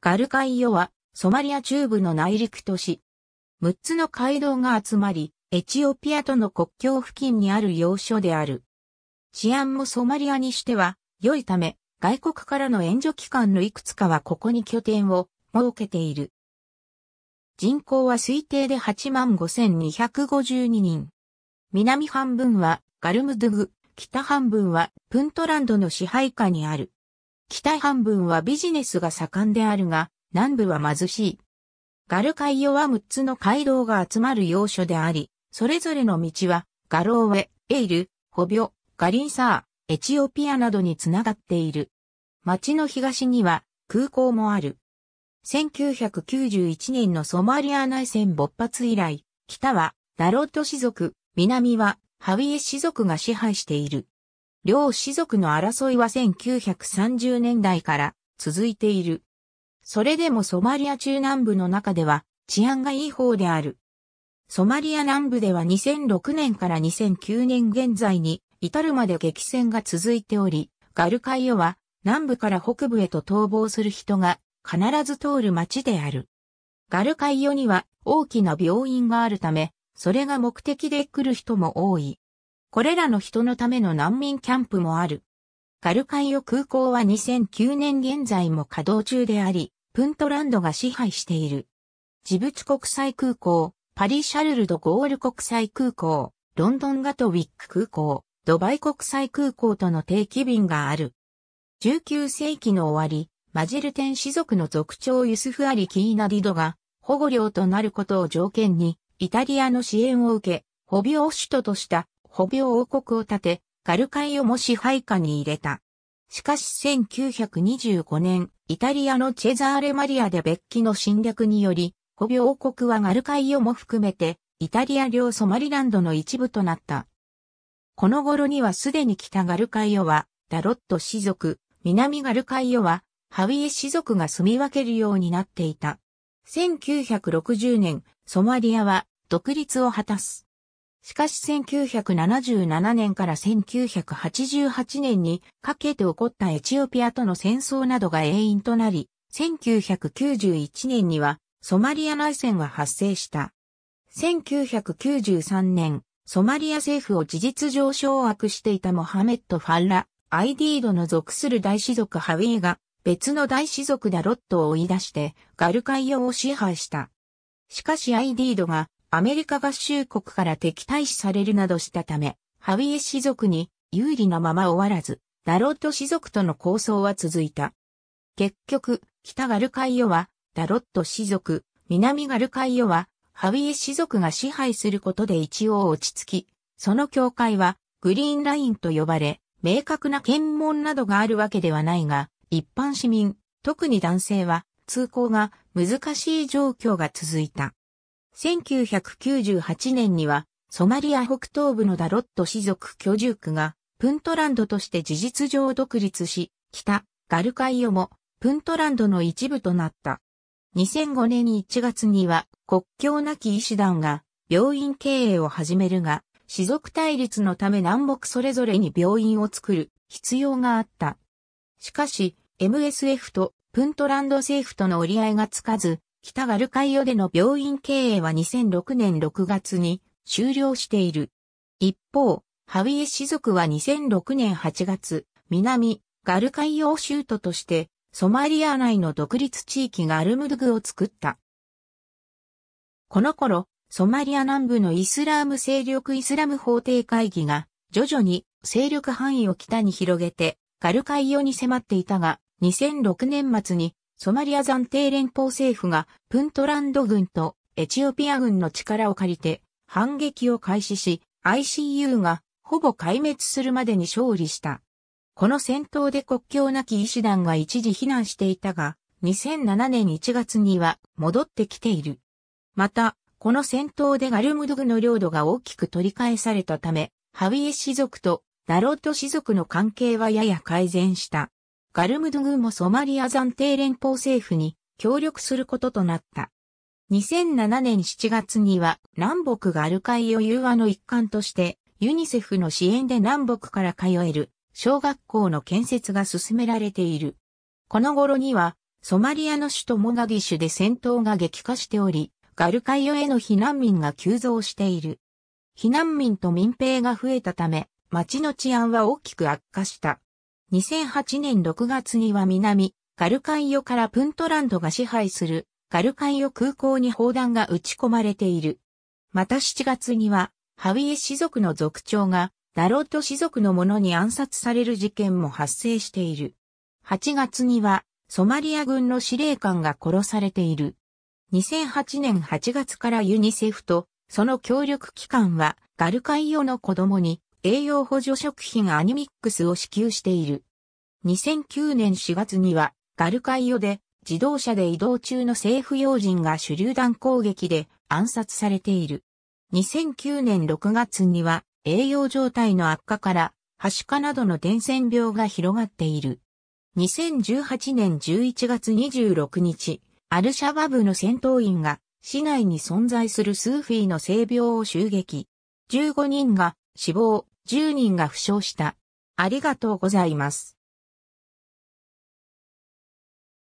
ガルカイヨは、ソマリア中部の内陸都市。6つの街道が集まり、エチオピアとの国境付近にある要所である。治安もソマリアにしては、良いため、外国からの援助機関のいくつかはここに拠点を設けている。人口は推定で85,252人。南半分はガルムドゥグ、北半分はプントランドの支配下にある。北半分はビジネスが盛んであるが、南部は貧しい。ガルカイヨは6つの街道が集まる要所であり、それぞれの道は、ガローウェ、エイル、ホビョ、ガリンサー、エチオピアなどにつながっている。町の東には空港もある。1991年のソマリア内戦勃発以来、北はダロット氏族、南はハウィエ氏族が支配している。両氏族の争いは1930年代から続いている。それでもソマリア中南部の中では治安がいい方である。ソマリア南部では2006年から2009年現在に至るまで激戦が続いており、ガルカイオは南部から北部へと逃亡する人が必ず通る街である。ガルカイオには大きな病院があるため、それが目的で来る人も多い。これらの人のための難民キャンプもある。ガルカイオ空港は2009年現在も稼働中であり、プントランドが支配している。ジブチ国際空港、パリ・シャルル・ド・ゴール国際空港、ロンドン・ガトウィック空港、ドバイ国際空港との定期便がある。19世紀の終わり、マジルテン氏族の族長ユスフアリ・キーナディドが保護領となることを条件に、イタリアの支援を受け、ホビオ首都とした保病王国を建て、ガルカイをも支配下に入れた。しかし1925年、イタリアのチェザーレ・マリアで別期の侵略により、保病王国はガルカイをも含めて、イタリア領ソマリランドの一部となった。この頃にはすでに北ガルカイをは、ダロット氏族、南ガルカイをは、ハウィエ氏族が住み分けるようになっていた。1960年、ソマリアは独立を果たす。しかし1977年から1988年にかけて起こったエチオピアとの戦争などが永因となり、1991年にはソマリア内戦が発生した。1993年、ソマリア政府を事実上掌握していたモハメット・ファッラ、アイディードの属する大士族ハウィーが別の大士族ダロットを追い出してガルカイオを支配した。しかしアイディードがアメリカ合衆国から敵対視されるなどしたため、ハウィエ氏族に有利なまま終わらず、ダロット氏族との抗争は続いた。結局、北ガルカイオは、ダロット氏族、南ガルカイオは、ハウィエ氏族が支配することで一応落ち着き、その境界は、グリーンラインと呼ばれ、明確な検問などがあるわけではないが、一般市民、特に男性は、通行が難しい状況が続いた。1998年には、ソマリア北東部のダロット氏族居住区が、プントランドとして事実上独立し、北、ガルカイオも、プントランドの一部となった。2005年1月には、国境なき医師団が、病院経営を始めるが、氏族対立のため南北それぞれに病院を作る必要があった。しかし、MSF とプントランド政府との折り合いがつかず、北ガルカイオでの病院経営は2006年6月に終了している。一方、ハウィエ氏族は2006年8月、南、ガルカイオ州都として、ソマリア内の独立地域ガルムドゥグを作った。この頃、ソマリア南部のイスラーム勢力イスラム法廷会議が、徐々に勢力範囲を北に広げて、ガルカイオに迫っていたが、2006年末にソマリア暫定連邦政府がプントランド軍とエチオピア軍の力を借りて反撃を開始し、ICU がほぼ壊滅するまでに勝利した。この戦闘で国境なき医師団が一時避難していたが、2007年1月には戻ってきている。また、この戦闘でガルムドグの領土が大きく取り返されたため、ハウィエ氏族とダロート氏族の関係はやや改善した。ガルムドゥ軍もソマリア暫定連邦政府に協力することとなった。2007年7月には南北ガルカイオ融和の一環としてユニセフの支援で南北から通える小学校の建設が進められている。この頃にはソマリアの首都モガディシュで戦闘が激化しており、ガルカイオへの避難民が急増している。避難民と民兵が増えたため、町の治安は大きく悪化した。2008年6月には南、ガルカイヨからプントランドが支配する、ガルカイヨ空港に砲弾が撃ち込まれている。また7月には、ハウィエ氏族の族長が、ダロット氏族の者に暗殺される事件も発生している。8月には、ソマリア軍の司令官が殺されている。2008年8月からユニセフと、その協力機関は、ガルカイヨの子供に、栄養補助食品アニミックスを支給している。2009年4月には、ガルカイオで自動車で移動中の政府要人が手榴弾攻撃で暗殺されている。2009年6月には栄養状態の悪化から、ハシカなどの伝染病が広がっている。2018年11月26日、アルシャバブの戦闘員が市内に存在するスーフィーの性病を襲撃。15人が死亡、10人が負傷した。ありがとうございます。